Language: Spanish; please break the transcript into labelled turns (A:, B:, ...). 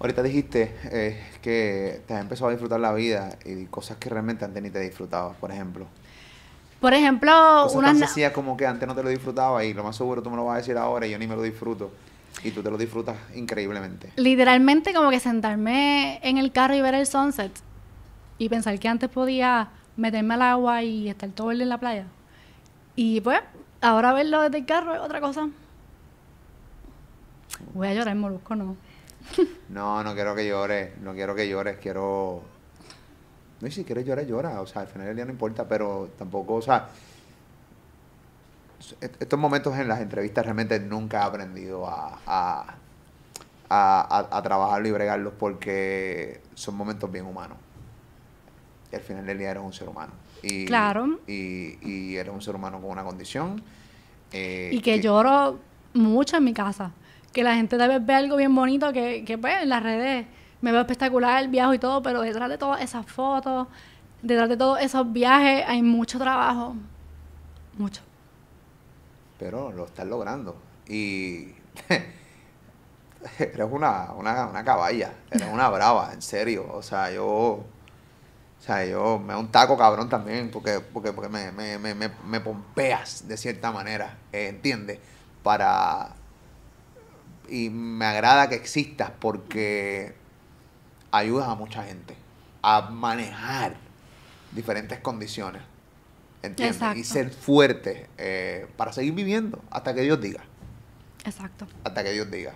A: Ahorita dijiste eh, que te has empezado a disfrutar la vida y cosas que realmente antes ni te disfrutabas, por ejemplo.
B: Por ejemplo, cosas tan
A: como que antes no te lo disfrutabas y lo más seguro tú me lo vas a decir ahora y yo ni me lo disfruto. Y tú te lo disfrutas increíblemente.
B: Literalmente como que sentarme en el carro y ver el sunset y pensar que antes podía meterme al agua y estar todo el día en la playa. Y pues, ahora verlo desde el carro es otra cosa. Voy a llorar, molusco, no.
A: No, no quiero que llores, no quiero que llores, quiero... No, y si quieres llorar, llora, o sea, al final del día no importa, pero tampoco, o sea... Estos momentos en las entrevistas realmente nunca he aprendido a, a, trabajarlo y bregarlos porque son momentos bien humanos. Y al final del día eres un ser humano. Y, claro. Y, y eres un ser humano con una condición. Eh, y que,
B: lloro mucho en mi casa que la gente tal vez ve algo bien bonito que, que pues, en las redes me veo espectacular, el viaje y todo, pero detrás de todas esas fotos, detrás de todos esos viajes, hay mucho trabajo. Mucho.
A: Pero lo estás logrando. Y eres una, una, una caballa, eres una brava, en serio. O sea, yo. O sea, yo me un taco cabrón también, porque, porque, porque me, me, me, me pompeas de cierta manera, eh, ¿entiendes? Para y me agrada que existas porque ayudas a mucha gente a manejar diferentes condiciones. ¿Entiendes? Y ser fuerte eh, para seguir viviendo hasta que Dios diga. Exacto. Hasta que Dios diga.